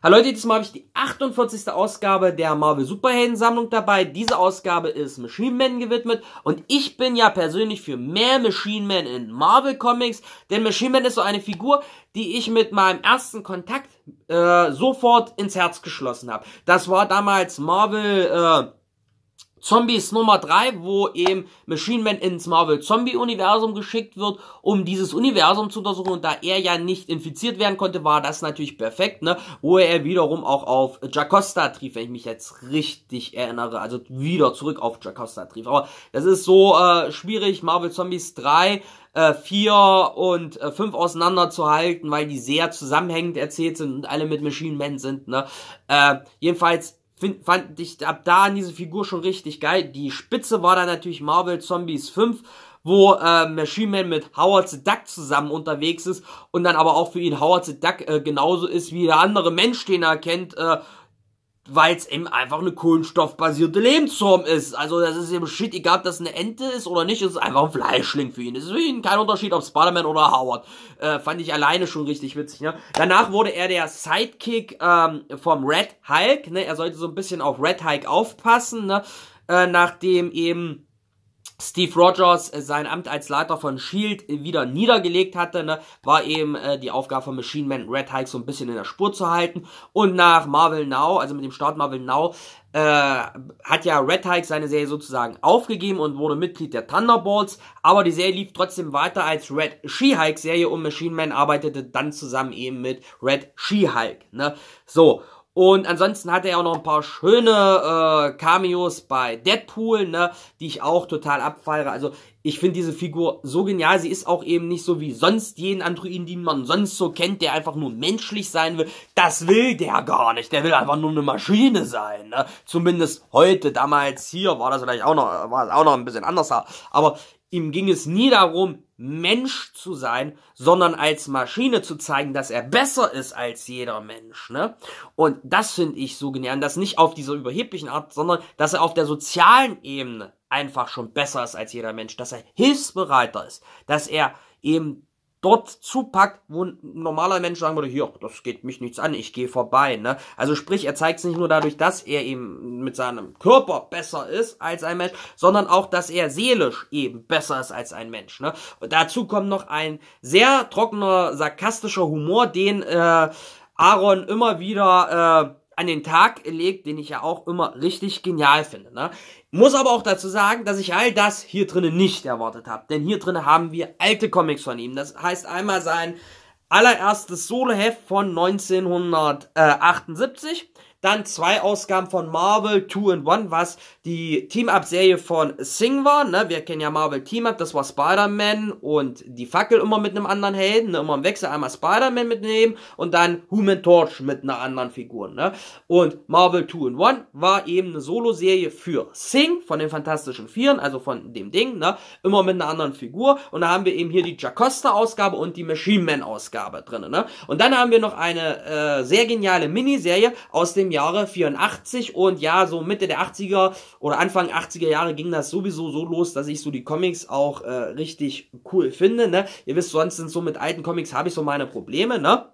Hallo Leute, diesmal habe ich die 48. Ausgabe der Marvel Superhelden-Sammlung dabei. Diese Ausgabe ist Machine Man gewidmet und ich bin ja persönlich für mehr Machine Man in Marvel Comics, denn Machine Man ist so eine Figur, die ich mit meinem ersten Kontakt äh, sofort ins Herz geschlossen habe. Das war damals Marvel... Äh, Zombies Nummer 3, wo eben Machine Man ins Marvel Zombie Universum geschickt wird, um dieses Universum zu untersuchen und da er ja nicht infiziert werden konnte, war das natürlich perfekt, ne? Wo er wiederum auch auf Jacosta trief, wenn ich mich jetzt richtig erinnere, also wieder zurück auf Jacosta trief. Aber das ist so äh, schwierig, Marvel Zombies 3 äh, 4 und äh, 5 auseinanderzuhalten, weil die sehr zusammenhängend erzählt sind und alle mit Machine Man sind, ne? Äh, jedenfalls find, fand ich ab da an diese Figur schon richtig geil. Die Spitze war dann natürlich Marvel Zombies 5, wo äh, Machine Man mit Howard the Duck zusammen unterwegs ist und dann aber auch für ihn Howard the Duck äh, genauso ist wie der andere Mensch, den er kennt, äh, weil es eben einfach eine kohlenstoffbasierte Lebensform ist. Also das ist eben shit, egal ob das eine Ente ist oder nicht, es ist einfach ein Fleischling für ihn. Es ist für ihn kein Unterschied, ob Spider-Man oder Howard. Äh, fand ich alleine schon richtig witzig. Ne? Danach wurde er der Sidekick ähm, vom Red Hulk. Ne? Er sollte so ein bisschen auf Red Hulk aufpassen, ne? äh, nachdem eben Steve Rogers sein Amt als Leiter von Shield wieder niedergelegt hatte, ne, war eben äh, die Aufgabe von Machine Man Red Hulk so ein bisschen in der Spur zu halten. Und nach Marvel Now, also mit dem Start Marvel Now, äh, hat ja Red Hulk seine Serie sozusagen aufgegeben und wurde Mitglied der Thunderbolts. Aber die Serie lief trotzdem weiter als Red She-Hulk-Serie und Machine Man arbeitete dann zusammen eben mit Red She-Hulk. Ne? So, und ansonsten hat er auch noch ein paar schöne äh, Cameos bei Deadpool, ne, die ich auch total abfeiere. Also ich finde diese Figur so genial. Sie ist auch eben nicht so wie sonst jeden Androiden, den man sonst so kennt, der einfach nur menschlich sein will. Das will der gar nicht. Der will einfach nur eine Maschine sein. Ne? Zumindest heute, damals hier war das vielleicht auch noch, war es auch noch ein bisschen anders. Aber ihm ging es nie darum, Mensch zu sein, sondern als Maschine zu zeigen, dass er besser ist als jeder Mensch. Ne? Und das finde ich so genial. dass nicht auf dieser überheblichen Art, sondern dass er auf der sozialen Ebene einfach schon besser ist als jeder Mensch, dass er hilfsbereiter ist, dass er eben dort zupackt, wo ein normaler Mensch sagen würde, hier, das geht mich nichts an, ich gehe vorbei. Ne? Also sprich, er zeigt es nicht nur dadurch, dass er eben mit seinem Körper besser ist als ein Mensch, sondern auch, dass er seelisch eben besser ist als ein Mensch. Ne? Und dazu kommt noch ein sehr trockener, sarkastischer Humor, den äh, Aaron immer wieder... Äh, an den Tag legt, den ich ja auch immer richtig genial finde. Ne? Muss aber auch dazu sagen, dass ich all das hier drinnen nicht erwartet habe. Denn hier drinnen haben wir alte Comics von ihm. Das heißt einmal sein allererstes Soloheft von 1978 dann zwei Ausgaben von Marvel 2 in 1, was die Team-Up-Serie von Sing war. Ne? Wir kennen ja Marvel Team-Up, das war Spider-Man und die Fackel immer mit einem anderen Helden, ne? immer im Wechsel. Einmal Spider-Man mitnehmen und dann Human Torch mit einer anderen Figur. Ne? Und Marvel 2 in 1 war eben eine Solo-Serie für Sing von den Fantastischen Vieren, also von dem Ding, ne? immer mit einer anderen Figur. Und da haben wir eben hier die Jacosta-Ausgabe und die Machine Man-Ausgabe drin. Ne? Und dann haben wir noch eine äh, sehr geniale Miniserie aus dem dem Jahre 84 und ja, so Mitte der 80er oder Anfang 80er Jahre ging das sowieso so los, dass ich so die Comics auch äh, richtig cool finde, ne? Ihr wisst, sonst sind so mit alten Comics habe ich so meine Probleme, ne?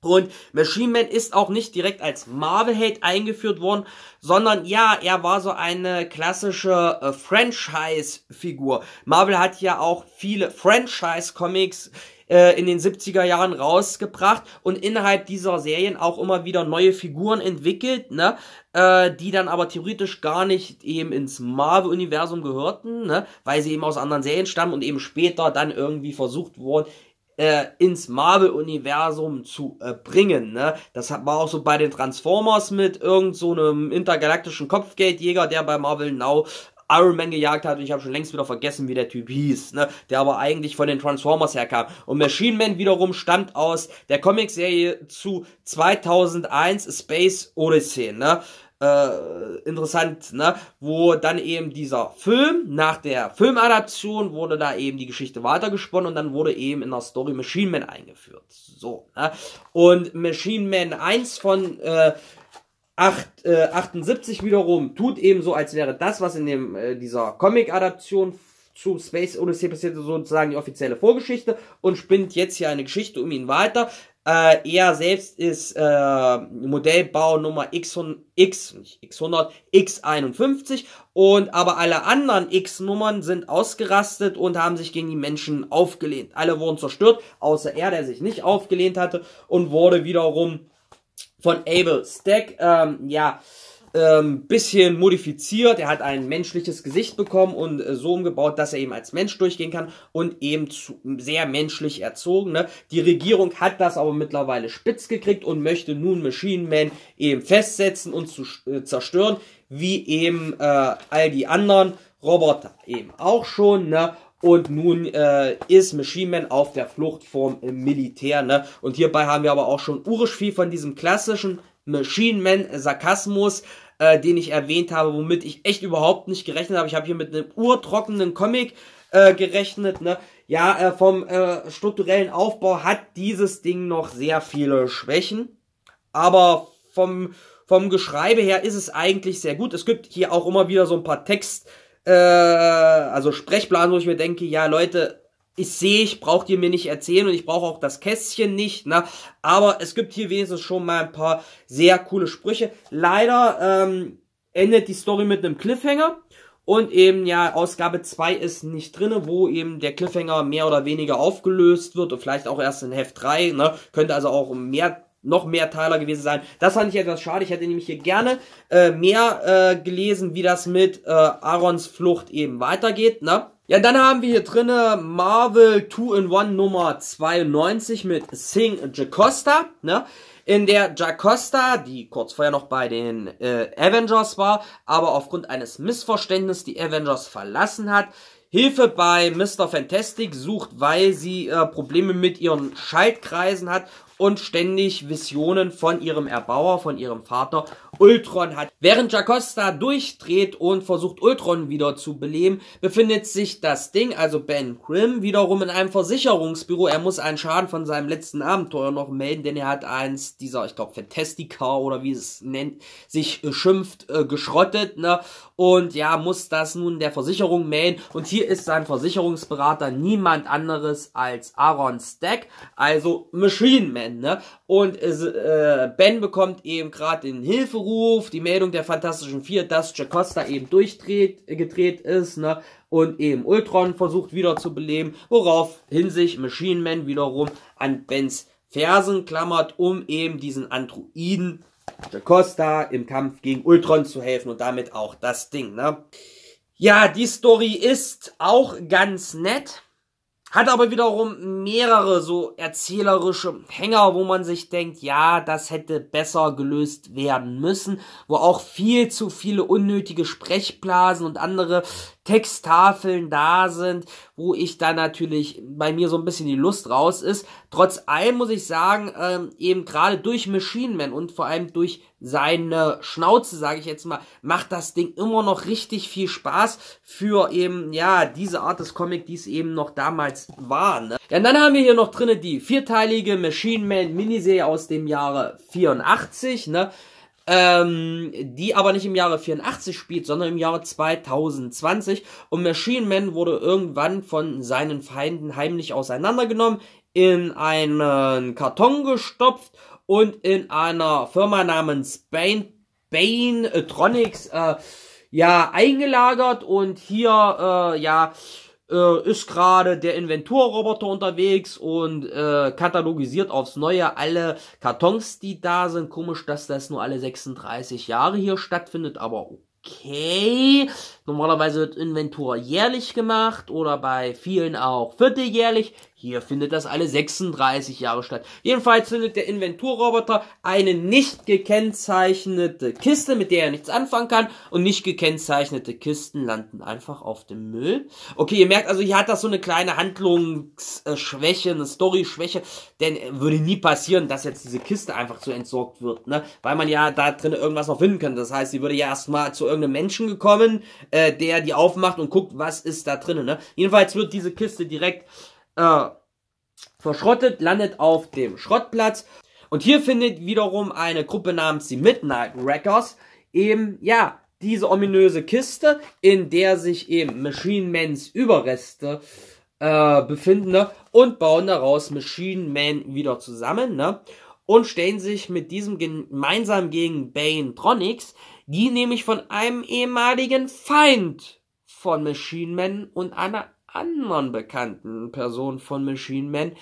Und Machine Man ist auch nicht direkt als Marvel-Hate eingeführt worden, sondern ja, er war so eine klassische äh, Franchise-Figur. Marvel hat ja auch viele Franchise-Comics äh, in den 70er Jahren rausgebracht und innerhalb dieser Serien auch immer wieder neue Figuren entwickelt, ne? Äh, die dann aber theoretisch gar nicht eben ins Marvel-Universum gehörten, ne? Weil sie eben aus anderen Serien stammen und eben später dann irgendwie versucht wurden, äh, ins Marvel-Universum zu äh, bringen. Ne? Das hat man auch so bei den Transformers mit irgend so einem intergalaktischen Kopfgeldjäger, der bei Marvel Now Iron Man gejagt hat und ich habe schon längst wieder vergessen, wie der Typ hieß, ne? Der aber eigentlich von den Transformers herkam. Und Machine Man wiederum stammt aus der Comicserie zu 2001 Space Odyssey, ne? Äh, interessant, ne? Wo dann eben dieser Film, nach der Filmadaption wurde da eben die Geschichte weitergesponnen und dann wurde eben in der Story Machine Man eingeführt. So, ne? Und Machine Man 1 von äh, 8, äh, 78 wiederum tut eben so, als wäre das, was in dem, äh, dieser Comic-Adaption zu Space Odyssey passierte, sozusagen die offizielle Vorgeschichte und spinnt jetzt hier eine Geschichte um ihn weiter. Äh, er selbst ist äh, Modellbau Nummer X, X, nicht X100, X51 und aber alle anderen X-Nummern sind ausgerastet und haben sich gegen die Menschen aufgelehnt. Alle wurden zerstört, außer er, der sich nicht aufgelehnt hatte und wurde wiederum von Abel Stack, ähm, ja, ähm, bisschen modifiziert. Er hat ein menschliches Gesicht bekommen und äh, so umgebaut, dass er eben als Mensch durchgehen kann und eben zu, sehr menschlich erzogen. Ne? Die Regierung hat das aber mittlerweile spitz gekriegt und möchte nun Machine Man eben festsetzen und zu, äh, zerstören, wie eben äh, all die anderen Roboter eben auch schon. Ne? Und nun äh, ist Machine Man auf der Flucht vom Militär. Ne? Und hierbei haben wir aber auch schon urisch viel von diesem klassischen Machine Man Sarkasmus, äh, den ich erwähnt habe, womit ich echt überhaupt nicht gerechnet habe. Ich habe hier mit einem urtrockenen Comic äh, gerechnet. Ne? Ja, äh, vom äh, strukturellen Aufbau hat dieses Ding noch sehr viele Schwächen. Aber vom, vom Geschreibe her ist es eigentlich sehr gut. Es gibt hier auch immer wieder so ein paar Text- äh, also Sprechplan, wo ich mir denke, ja Leute, ich sehe, ich braucht ihr mir nicht erzählen und ich brauche auch das Kästchen nicht, ne? Aber es gibt hier wenigstens schon mal ein paar sehr coole Sprüche. Leider ähm, endet die Story mit einem Cliffhanger. Und eben, ja, Ausgabe 2 ist nicht drinne, wo eben der Cliffhanger mehr oder weniger aufgelöst wird und vielleicht auch erst in Heft 3, ne? Könnte also auch mehr noch mehr Teiler gewesen sein. Das fand ich etwas schade. Ich hätte nämlich hier gerne äh, mehr äh, gelesen, wie das mit äh, Aarons Flucht eben weitergeht. Ne? Ja, dann haben wir hier drinne Marvel 2-in-1 Nummer 92 mit Sing Jacosta. Ne? in der Jacosta, die kurz vorher noch bei den äh, Avengers war, aber aufgrund eines Missverständnisses die Avengers verlassen hat, Hilfe bei Mr. Fantastic sucht, weil sie äh, Probleme mit ihren Schaltkreisen hat und ständig Visionen von ihrem Erbauer, von ihrem Vater Ultron hat. Während Jacosta durchdreht und versucht Ultron wieder zu beleben, befindet sich das Ding, also Ben Grimm, wiederum in einem Versicherungsbüro. Er muss einen Schaden von seinem letzten Abenteuer noch melden, denn er hat eins dieser, ich glaube, Fantastica oder wie es nennt, sich äh, schimpft, äh, geschrottet, ne? Und ja, muss das nun der Versicherung melden. Und hier ist sein Versicherungsberater niemand anderes als Aaron Stack, also Machine Man. Ben, ne? Und äh, äh, Ben bekommt eben gerade den Hilferuf, die Meldung der Fantastischen Vier, dass Jacosta eben durchdreht, äh, gedreht ist, ne? Und eben Ultron versucht wieder zu beleben, woraufhin sich Machine Man wiederum an Bens Fersen klammert, um eben diesen Androiden Jacosta im Kampf gegen Ultron zu helfen und damit auch das Ding, ne? Ja, die Story ist auch ganz nett. Hat aber wiederum mehrere so erzählerische Hänger, wo man sich denkt, ja, das hätte besser gelöst werden müssen, wo auch viel zu viele unnötige Sprechblasen und andere Texttafeln da sind, wo ich dann natürlich bei mir so ein bisschen die Lust raus ist. Trotz allem muss ich sagen, ähm, eben gerade durch Machine Man und vor allem durch seine Schnauze, sage ich jetzt mal, macht das Ding immer noch richtig viel Spaß für eben, ja, diese Art des Comic, die es eben noch damals war. Ne? Ja, und dann haben wir hier noch drinne die vierteilige Machine Man Miniserie aus dem Jahre 84, ne? ähm, die aber nicht im Jahre 84 spielt, sondern im Jahre 2020. Und Machine Man wurde irgendwann von seinen Feinden heimlich auseinandergenommen, in einen Karton gestopft und in einer Firma namens Bane, Bane Tronics äh, ja eingelagert und hier äh, ja äh, ist gerade der Inventurroboter unterwegs und äh, katalogisiert aufs Neue alle Kartons, die da sind. Komisch, dass das nur alle 36 Jahre hier stattfindet, aber okay. Normalerweise wird Inventur jährlich gemacht oder bei vielen auch vierteljährlich. Hier findet das alle 36 Jahre statt. Jedenfalls findet der Inventurroboter eine nicht gekennzeichnete Kiste, mit der er nichts anfangen kann. Und nicht gekennzeichnete Kisten landen einfach auf dem Müll. Okay, ihr merkt also, hier hat das so eine kleine Handlungsschwäche, eine Storyschwäche. Denn würde nie passieren, dass jetzt diese Kiste einfach so entsorgt wird, ne? Weil man ja da drin irgendwas noch finden könnte. Das heißt, sie würde ja erstmal zu irgendeinem Menschen gekommen, äh, der die aufmacht und guckt, was ist da drinnen. Ne? Jedenfalls wird diese Kiste direkt äh, verschrottet, landet auf dem Schrottplatz. Und hier findet wiederum eine Gruppe namens die Midnight Wreckers eben, ja, diese ominöse Kiste, in der sich eben Machine Mans Überreste äh, befinden ne? und bauen daraus Machine Man wieder zusammen ne? und stellen sich mit diesem gemeinsam gegen Bane Tronics, die nämlich von einem ehemaligen Feind von Machine Man und einer anderen bekannten Person von Machine Man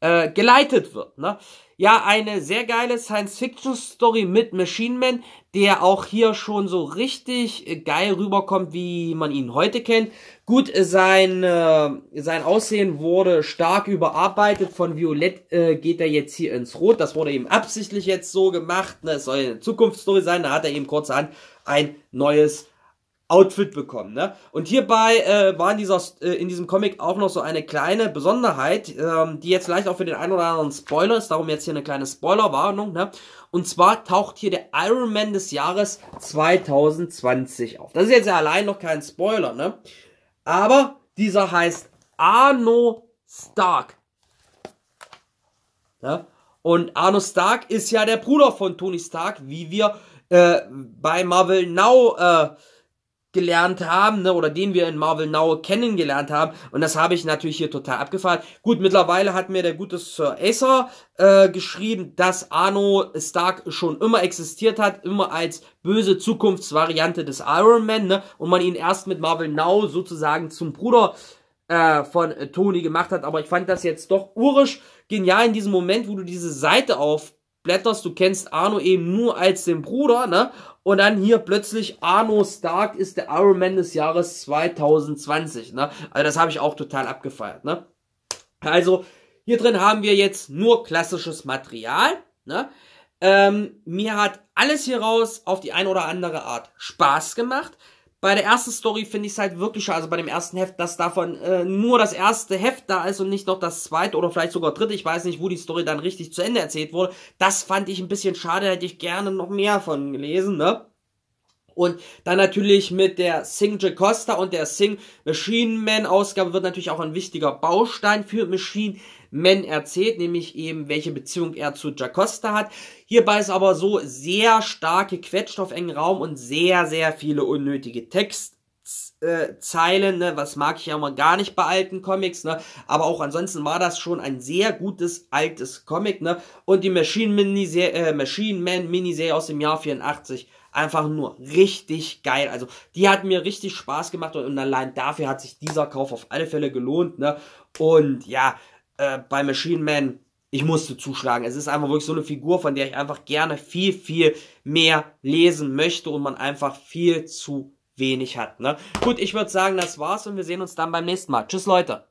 äh, geleitet wird. Ne? Ja, eine sehr geile Science-Fiction-Story mit Machine Man, der auch hier schon so richtig geil rüberkommt, wie man ihn heute kennt. Gut, sein, äh, sein Aussehen wurde stark überarbeitet. Von Violett äh, geht er jetzt hier ins Rot. Das wurde eben absichtlich jetzt so gemacht. Ne? soll eine Zukunftsstory sein. Da hat er eben kurzerhand ein neues Outfit bekommen. Ne? Und hierbei äh, war in, dieser, äh, in diesem Comic auch noch so eine kleine Besonderheit, ähm, die jetzt vielleicht auch für den einen oder anderen Spoiler ist, darum jetzt hier eine kleine Spoilerwarnung. Ne? Und zwar taucht hier der Iron Man des Jahres 2020 auf. Das ist jetzt ja allein noch kein Spoiler, ne? Aber dieser heißt Arno Stark. Ne? Und Arno Stark ist ja der Bruder von Tony Stark, wie wir äh, bei Marvel Now äh, gelernt haben, ne, oder den wir in Marvel Now kennengelernt haben. Und das habe ich natürlich hier total abgefahren. Gut, mittlerweile hat mir der gute Sir Acer äh, geschrieben, dass Arno Stark schon immer existiert hat, immer als böse Zukunftsvariante des Iron Man, ne, und man ihn erst mit Marvel Now sozusagen zum Bruder äh, von äh, Tony gemacht hat. Aber ich fand das jetzt doch urisch genial in diesem Moment, wo du diese Seite aufblätterst. du kennst Arno eben nur als den Bruder, ne? Und dann hier plötzlich Arno Stark ist der Iron Man des Jahres 2020. Ne? Also das habe ich auch total abgefeiert. Ne? Also hier drin haben wir jetzt nur klassisches Material. Ne? Ähm, mir hat alles hier raus auf die ein oder andere Art Spaß gemacht. Bei der ersten Story finde ich es halt wirklich schade, also bei dem ersten Heft, dass davon äh, nur das erste Heft da ist und nicht noch das zweite oder vielleicht sogar dritte. Ich weiß nicht, wo die Story dann richtig zu Ende erzählt wurde. Das fand ich ein bisschen schade, hätte ich gerne noch mehr von gelesen, ne? Und dann natürlich mit der Sing Jacosta und der Sing Machine Man Ausgabe wird natürlich auch ein wichtiger Baustein für Machine Men erzählt, nämlich eben, welche Beziehung er zu Jacosta hat. Hierbei ist aber so sehr stark gequetscht auf engen Raum und sehr, sehr viele unnötige Text, Zeilen, ne, was mag ich ja immer gar nicht bei alten Comics, ne, aber auch ansonsten war das schon ein sehr gutes altes Comic, ne, und die Machine, Miniserie, äh, Machine Man Miniserie aus dem Jahr 84 einfach nur richtig geil. Also die hat mir richtig Spaß gemacht und, und allein dafür hat sich dieser Kauf auf alle Fälle gelohnt, ne, und ja, äh, bei Machine Man, ich musste zuschlagen. Es ist einfach wirklich so eine Figur, von der ich einfach gerne viel, viel mehr lesen möchte und man einfach viel zu wenig hat. Ne? Gut, ich würde sagen, das war's und wir sehen uns dann beim nächsten Mal. Tschüss, Leute.